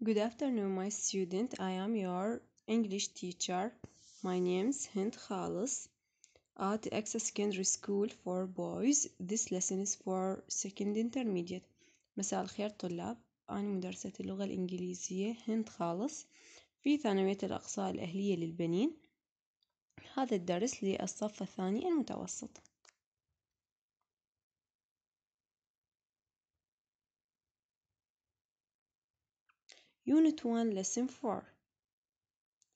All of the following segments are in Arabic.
Good afternoon, my student. I am your English teacher. My name is Hind Khalis at Access Secondary School for Boys. This lesson is for second intermediate. مساء الخير طلاب. أنا مدرسة اللغة الإنجليزية هند خالص في ثانوية الأقصى الأهلية للبنين. هذا الدرس للصف الثاني المتوسط. Unit 1 Lesson 4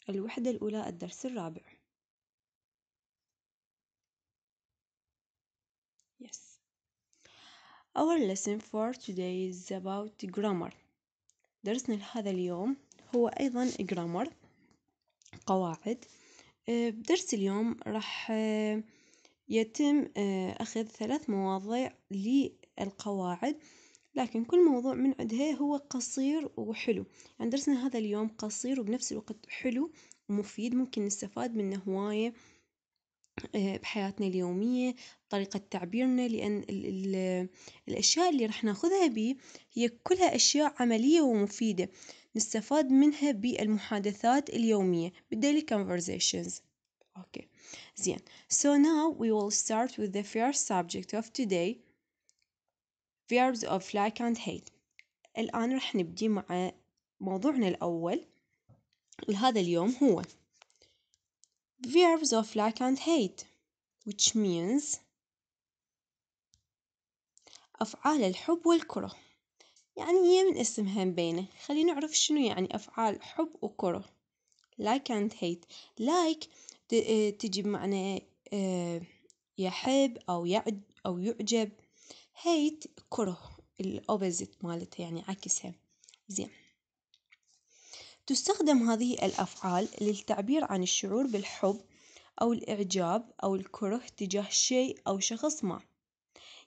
الوحدة الأولى الدرس الرابع Yes Our lesson for today is about grammar درسنا لهذا اليوم هو أيضا grammar قواعد آه، بدرس اليوم راح آه، يتم آه، أخذ ثلاث مواضيع للقواعد لكن كل موضوع من عندها هو قصير وحلو يعني درسنا هذا اليوم قصير وبنفس الوقت حلو ومفيد ممكن نستفاد منه هواية آه، بحياتنا اليومية طريقة تعبيرنا لأن ال الـ الأشياء اللي راح ناخذها بيه هي كلها أشياء عملية ومفيدة نستفاد منها بالمحادثات اليومية بالdaily conversations Okay, زين. So now we will start with the first subject of today Verbs of Like and Hate الآن رح نبدي مع موضوعنا الأول لهذا اليوم هو Verbs of Like and Hate which means أفعال الحب والكره يعني هي من اسمها مبينة خلينا نعرف شنو يعني أفعال حب وكره like and hate like تجي بمعنى آه، يحب أو يعد أو يعجب هيت كره الأوبزيت مالتها يعني عكسها زين تستخدم هذه الأفعال للتعبير عن الشعور بالحب أو الإعجاب أو الكره تجاه شيء أو شخص ما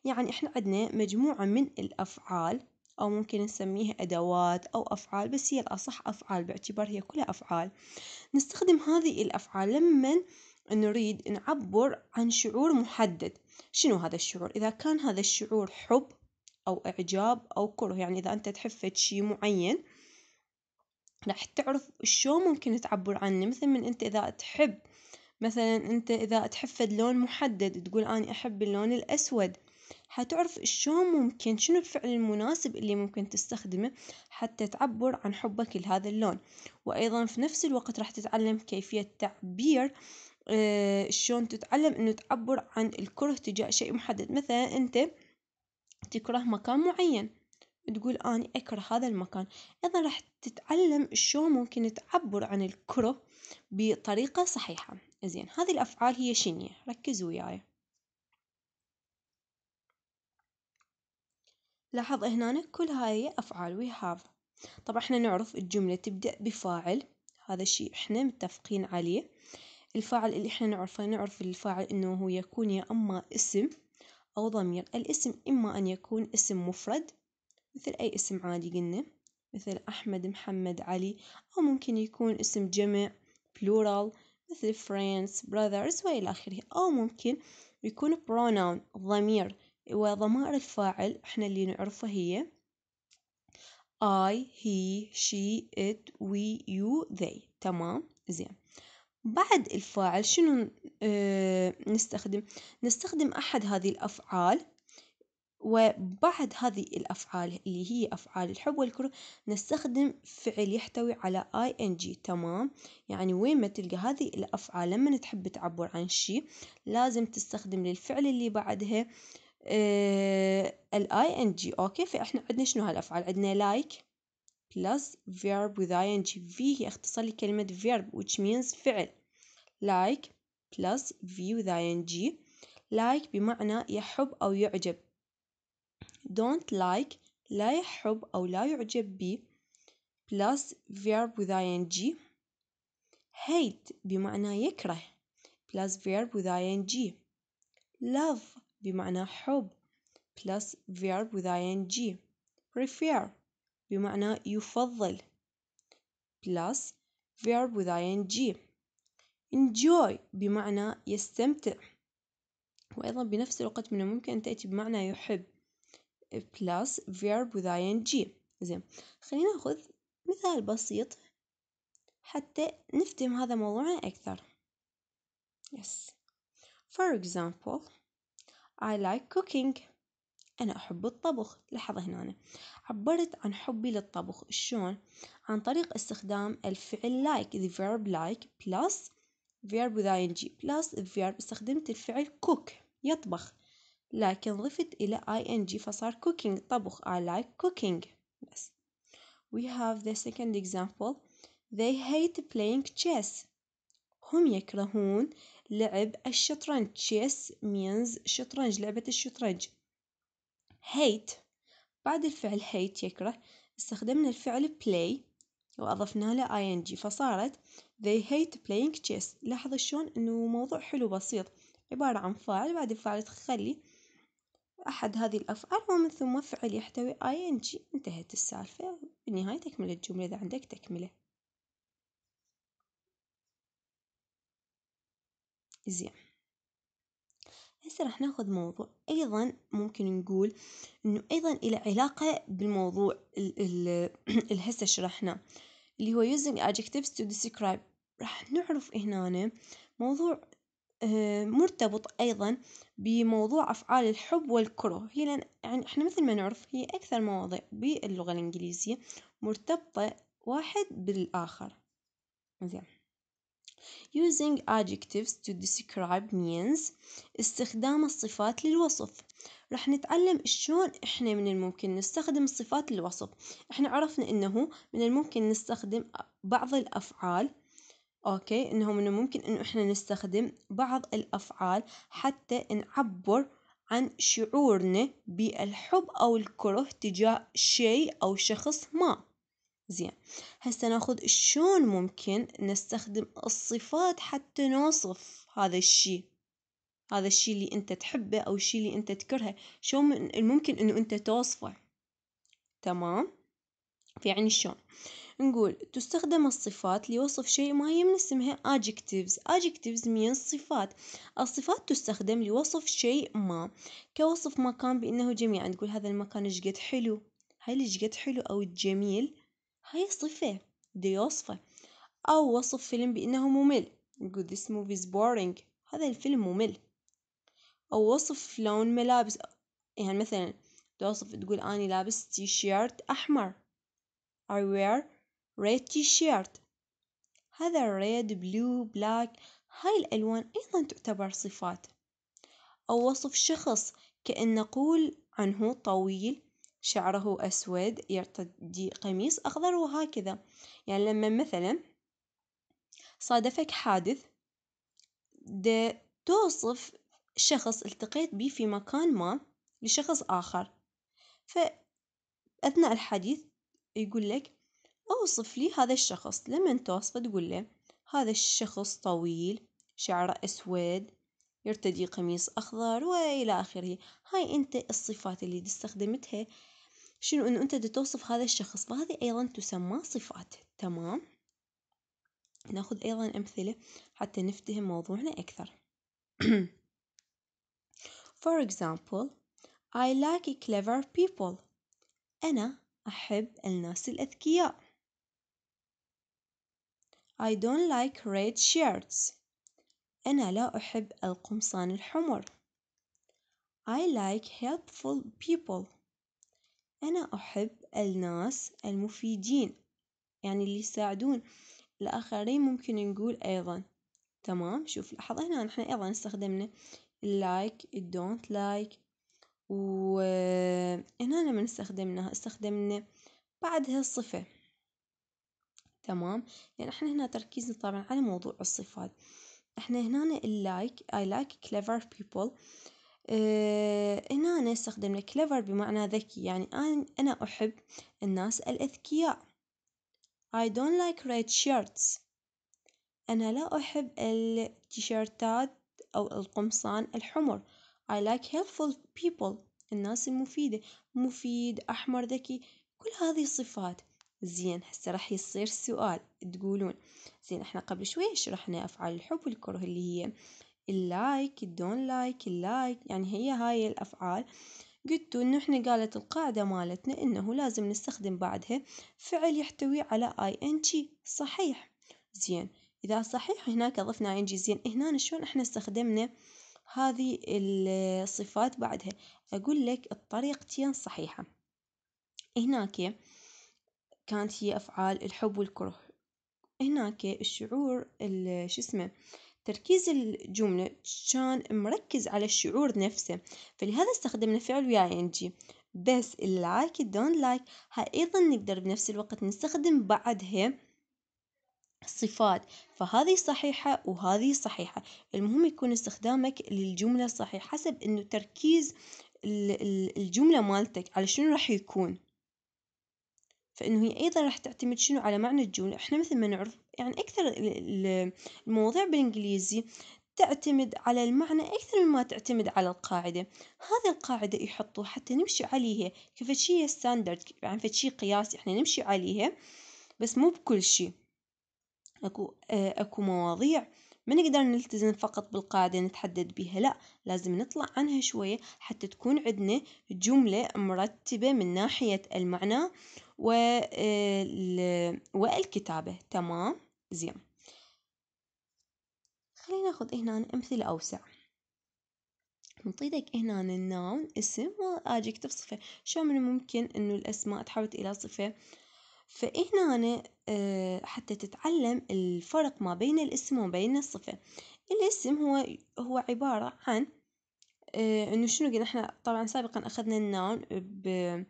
يعني إحنا عندنا مجموعة من الأفعال أو ممكن نسميها أدوات أو أفعال بس هي الأصح أفعال باعتبار هي كلها أفعال نستخدم هذه الأفعال لما نريد نعبر عن شعور محدد شنو هذا الشعور إذا كان هذا الشعور حب أو إعجاب أو كره يعني إذا أنت تحفت شيء شي معين راح تعرف شلون ممكن تعبر عنه مثل من أنت إذا تحب مثلا أنت إذا تحفد لون محدد تقول أني أحب اللون الأسود حتعرف شلون ممكن شنو الفعل المناسب اللي ممكن تستخدمه حتى تعبر عن حبك لهذا اللون وأيضا في نفس الوقت راح تتعلم كيفية تعبير آه، شلون تتعلم انه تعبر عن الكره تجاه شيء محدد مثلا انت تكره مكان معين تقول اني اكره هذا المكان ايضا راح تتعلم شلون ممكن تعبر عن الكره بطريقه صحيحه زين هذه الافعال هي شنية ركزوا وياي لاحظ هنا كل هاي افعال وي هاف طبعا احنا نعرف الجمله تبدا بفاعل هذا الشيء احنا متفقين عليه الفاعل اللي إحنا نعرفه نعرف الفاعل إنه هو يكون يا أما اسم أو ضمير الاسم إما أن يكون اسم مفرد مثل أي اسم عادي قلنا مثل أحمد محمد علي أو ممكن يكون اسم جمع plural مثل friends brothers وإلى آخره أو ممكن يكون pronoun ضمير وضمائر الفاعل إحنا اللي نعرفها هي I, he, she, it, we, you, they تمام زين بعد الفاعل شنو آه، نستخدم؟ نستخدم أحد هذه الأفعال وبعد هذه الأفعال اللي هي أفعال الحب والكره نستخدم فعل يحتوي على اي ان جي تمام يعني وين ما تلقى هذه الأفعال لما تحب تعبر عن شي لازم تستخدم للفعل اللي بعدها الاي ان جي اوكي فاحنا عندنا شنو هالأفعال عندنا لايك like plus verb with ing V هي اختصار لكلمة verb which means فعل like plus V with ing like بمعنى يحب أو يعجب don't like لا يحب أو لا يعجب به plus verb with ing hate بمعنى يكره plus verb with ing love بمعنى حب plus verb with ing prefer بمعنى يفضل plus verb with ing enjoy بمعنى يستمتع وأيضا بنفس الوقت من الممكن أن تأتي بمعنى يحب plus verb with ing زين خلينا ناخذ مثال بسيط حتى نفتهم هذا موضوعنا أكثر yes for example I like cooking أنا أحب الطبخ لحظة هنا عبرت عن حبي للطبخ شلون؟ عن طريق استخدام الفعل like the verb like plus verb with ing plus verb استخدمت الفعل cook يطبخ لكن ضفت إلى ing فصار cooking طبخ I like cooking بس we have the second example they hate playing chess هم يكرهون لعب الشطرنج chess means شطرنج لعبة الشطرنج هيت بعد الفعل هيت يكره استخدمنا الفعل play وأضفنا له ing فصارت they hate playing chess لاحظ شلون إنه موضوع حلو بسيط عبارة عن فاعل بعد الفاعل تخلي أحد هذه الأفعال ومن ثم فعل يحتوي ing انتهت السالفة بالنهاية تكمل الجملة إذا عندك تكملة زين. هسه راح ناخذ موضوع أيضا ممكن نقول إنه أيضا إلى علاقة بالموضوع اللي هسه شرحناه اللي هو using adjectives to describe راح نعرف هنا موضوع آه، مرتبط أيضا بموضوع أفعال الحب والكره هي لأن يعني إحنا مثل ما نعرف هي أكثر مواضيع باللغة الإنجليزية مرتبطة واحد بالآخر زين using adjectives to describe means استخدام الصفات للوصف رح نتعلم شلون إحنا من الممكن نستخدم الصفات للوصف إحنا عرفنا إنه من الممكن نستخدم بعض الأفعال أوكي إنه من الممكن إنه إحنا نستخدم بعض الأفعال حتى نعبر عن شعورنا بالحب أو الكره تجاه شيء أو شخص ما. زين هسه ناخذ شلون ممكن نستخدم الصفات حتى نوصف هذا الشي هذا الشي اللي انت تحبه او الشي اللي انت تكرهه شو ممكن انه انت توصفه تمام في يعني شلون نقول تستخدم الصفات لوصف شيء ما من اسمها adjectives adjectives من صفات الصفات تستخدم لوصف شيء ما كوصف مكان بأنه جميل تقول هذا المكان شقد حلو هل جد حلو أو جميل صفة دي يوصفه أو وصف فيلم بأنه ممل يقول this movie is boring هذا الفيلم ممل أو وصف لون ملابس يعني مثلا توصف تقول أنا لابس تي شيرت أحمر I wear red تي شيرت هذا red blue black هاي الألوان أيضا تعتبر صفات أو وصف شخص كأن نقول عنه طويل شعره أسود يرتدي قميص أخضر وهكذا يعني لما مثلا صادفك حادث ده توصف شخص التقيت به في مكان ما لشخص آخر فأثناء الحديث يقول لك أوصف لي هذا الشخص لما توصفه تقول له هذا الشخص طويل شعره أسود يرتدي قميص أخضر وإلى آخره هاي أنت الصفات اللي استخدمتها شنو إنه أنت توصف هذا الشخص فهذه أيضا تسمى صفات تمام ناخذ أيضا أمثلة حتى نفتهم موضوعنا أكثر For example I like clever people أنا أحب الناس الأذكياء I don't like red shirts أنا لا أحب القمصان الحمر I like helpful people أنا أحب الناس المفيدين يعني اللي يساعدون الآخرين ممكن نقول أيضا تمام شوف لاحظ هنا نحن أيضا استخدمنا اللايك الدونت لايك وهنا من استخدمناها استخدمنا بعدها الصفة تمام يعني احنا هنا تركيزنا طبعا على موضوع الصفات احنا هنا اللايك I like clever people هنا إيه، أنا استخدم clever بمعنى ذكي يعني أنا أحب الناس الأذكياء I don't like red shirts أنا لا أحب التيشيرتات أو القمصان الحمر I like helpful people الناس المفيدة مفيد أحمر ذكي كل هذه الصفات زين هسه راح يصير سؤال تقولون زين احنا قبل شوي شرحنا أفعال الحب والكره اللي هي اللايك الدون لايك اللايك يعني هي هاي الأفعال قلتوا إنه إحنا قالت القاعدة مالتنا إنه لازم نستخدم بعدها فعل يحتوي على اي ان جي صحيح زين إذا صحيح هناك ضفنا اي ان جي زين هنا شلون إحنا استخدمنا هذه الصفات بعدها أقول لك الطريقتين صحيحة هناك كانت هي أفعال الحب والكره هناك الشعور شو اسمه تركيز الجملة كان مركز على الشعور نفسه فلهذا استخدمنا فعل وياي انجي بس اللايك الدونت لايك هاي أيضا نقدر بنفس الوقت نستخدم بعدها صفات فهذه صحيحة وهذه صحيحة المهم يكون استخدامك للجملة صحيح حسب انه تركيز الجملة مالتك على شنو راح يكون فانه هي ايضا راح تعتمد شنو على معنى الجملة احنا مثل ما نعرف يعني أكثر المواضيع بالإنجليزي تعتمد على المعنى أكثر مما تعتمد على القاعدة هذه القاعدة يحطوا حتى نمشي عليها كفتشي ستاندرد يعني فتشي قياس إحنا نمشي عليها بس مو بكل شي أكو آه، أكو مواضيع ما نقدر نلتزم فقط بالقاعدة نتحدد بها لا لازم نطلع عنها شوية حتى تكون عندنا جملة مرتبة من ناحية المعنى آه، والكتابة تمام زين خلينا ناخذ هنا أمثلة أوسع نطيدك هنا الناون اسم وأجيك صفة شو من الممكن إنه الأسماء تحولت إلى صفة فهنا أه حتى تتعلم الفرق ما بين الاسم وما بين الصفة الاسم هو هو عبارة عن آه، إنه شنو قلنا احنا طبعا سابقا أخذنا الناون ب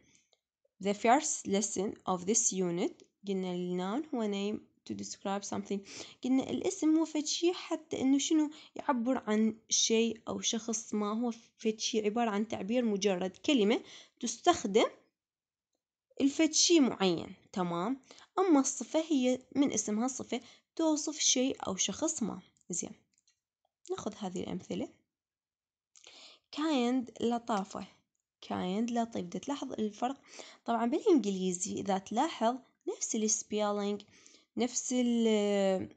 the first lesson of this unit قلنا الناون هو name to describe something قلنا الاسم هو فشي حتى انه شنو يعبر عن شيء او شخص ما هو فشي عبارة عن تعبير مجرد كلمة تستخدم الفتشي معين تمام اما الصفة هي من اسمها صفة توصف شيء او شخص ما زين ناخذ هذه الامثلة كايند لطافة كايند لطيف تلاحظ الفرق طبعا بالانجليزي اذا تلاحظ نفس السبيلينج نفس ال آه،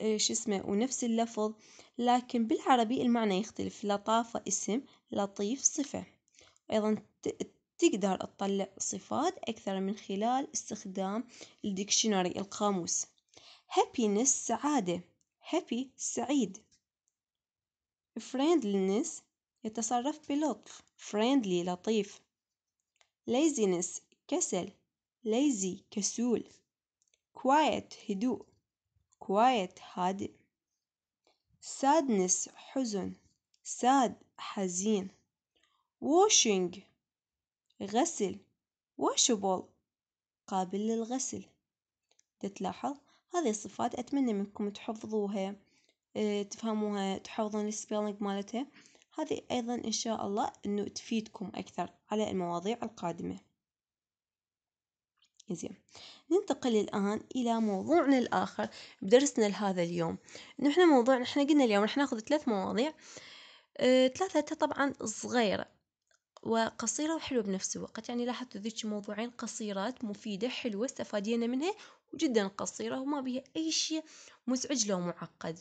آه، شو اسمه ونفس اللفظ لكن بالعربي المعنى يختلف لطافة اسم لطيف صفة أيضا تقدر تطلع صفات أكثر من خلال استخدام الديكشنري القاموس happiness سعادة happy سعيد friendliness يتصرف بلطف friendly لطيف laziness كسل lazy كسول quiet هدوء quiet هادئ sadness حزن sad حزين washing غسل washable قابل للغسل تلاحظ هذه الصفات أتمنى منكم تحفظوها تفهموها تحفظون السبيلنج مالتها هذه أيضا إن شاء الله إنه تفيدكم أكثر على المواضيع القادمة. زين ننتقل الآن إلى موضوعنا الآخر بدرسنا لهذا اليوم نحن موضوع إحنا قلنا اليوم راح ناخذ ثلاث مواضيع اه طبعا صغيرة وقصيرة وحلوة بنفس الوقت يعني لاحظتوا ذيك موضوعين قصيرات مفيدة حلوة استفادينا منها وجدا قصيرة وما بها أي شيء مزعج لو معقد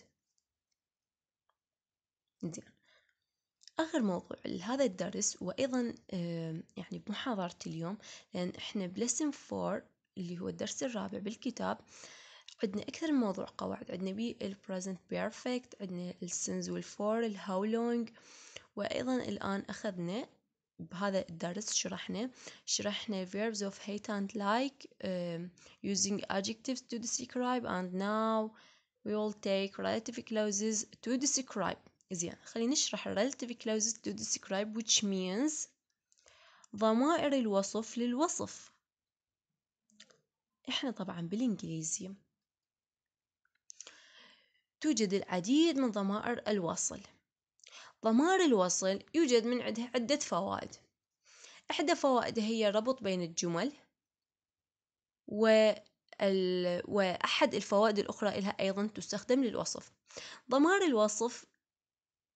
زين آخر موضوع لهذا الدرس وأيضا يعني بمحاضرتي اليوم لأن إحنا بلسن فور اللي هو الدرس الرابع بالكتاب عندنا أكثر من موضوع قواعد عندنا بي البريزنت بيرفكت عندنا السنز والفور الهاو لونج وأيضا الآن أخذنا بهذا الدرس شرحنا شرحنا verbs of hate and like uh, using adjectives to describe and now we will take relative clauses to describe زين خلينا نشرح relative clauses to describe which means ضمائر الوصف للوصف احنا طبعا بالانجليزي توجد العديد من ضمائر الوصل ضمائر الوصل يوجد من عندها عدة فوائد إحدى فوائدها هي ربط بين الجمل و وأحد الفوائد الأخرى لها أيضا تستخدم للوصف ضمائر الوصف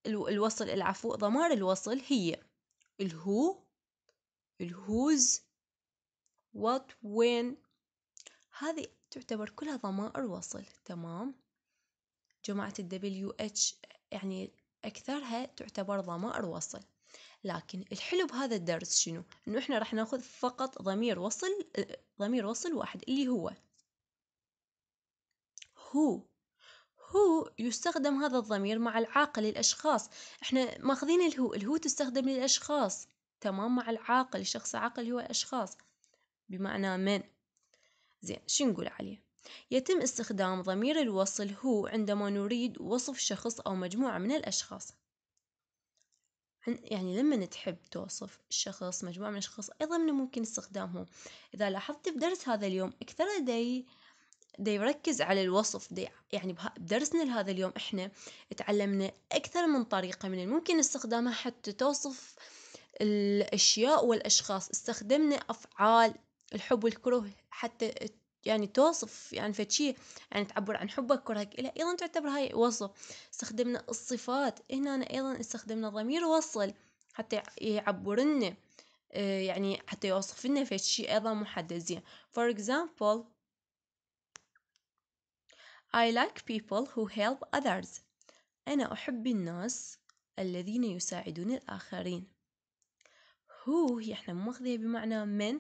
الوصل العفو ضمار الوصل هي الهو الهوز وات وين هذه تعتبر كلها ضمائر وصل تمام جماعة الدبليو اتش يعني أكثرها تعتبر ضمائر وصل لكن الحلو بهذا الدرس شنو؟ إنه إحنا راح ناخذ فقط ضمير وصل ضمير وصل واحد اللي هو هو هو يستخدم هذا الضمير مع العاقل الأشخاص إحنا ماخذين الهو الهو تستخدم للأشخاص تمام مع العاقل الشخص عاقل هو الأشخاص بمعنى من زين شو نقول عليه يتم استخدام ضمير الوصل هو عندما نريد وصف شخص أو مجموعة من الأشخاص يعني لما تحب توصف شخص مجموعة من الأشخاص أيضا من ممكن استخدامه إذا لاحظت بدرس هذا اليوم أكثر لدي دا يركز على الوصف دي يعني بدرسنا لهذا اليوم احنا تعلمنا اكثر من طريقة من الممكن استخدامها حتى توصف الاشياء والاشخاص استخدمنا افعال الحب والكره حتى يعني توصف يعني فتشي يعني تعبر عن حبك كرهك إلى أيضا تعتبر هاي وصف استخدمنا الصفات هنا أيضا استخدمنا ضمير وصل حتى يعبر لنا آه، يعني حتى يوصف لنا فشي أيضا محدد زين for example I like people who help others. أنا أحب الناس الذين يساعدون الآخرين. هو هي إحنا ماخذها بمعنى من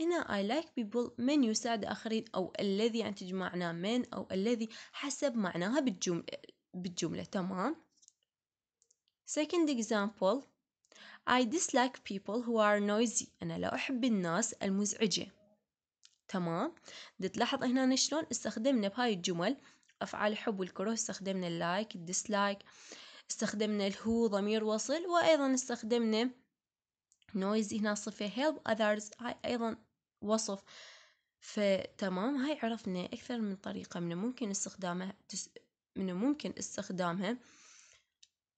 هنا I like people من يساعد آخرين أو الذي ينتج معنى من أو الذي حسب معناها بالجملة بالجملة تمام second example I dislike people who are noisy أنا لا أحب الناس المزعجة تمام بدي تلاحظ هنا شلون استخدمنا بهاي الجمل أفعال الحب والكره استخدمنا اللايك الديسلايك استخدمنا الهو ضمير وصل وأيضا استخدمنا نويز هنا صفة help others هاي أيضا وصف فتمام هاي عرفنا أكثر من طريقة من الممكن استخدامها تس... من الممكن استخدامها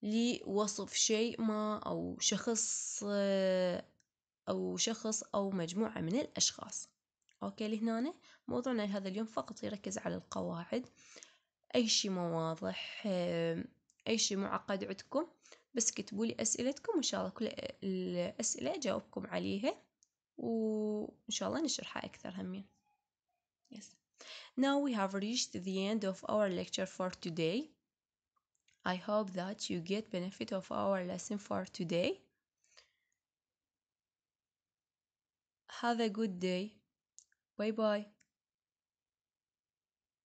لوصف شيء ما أو شخص أو شخص أو مجموعة من الأشخاص أوكي لهنا موضوعنا لهذا اليوم فقط يركز على القواعد أي شي مو واضح أي شي معقد عندكم بس كتبوا لي أسئلتكم وإن شاء الله كل الأسئلة أجاوبكم عليها وإن شاء الله نشرحها أكثر همين yes. Now we have reached the end of our lecture for today. I hope that you get benefit of our lesson for today. Have a good day. Bye bye.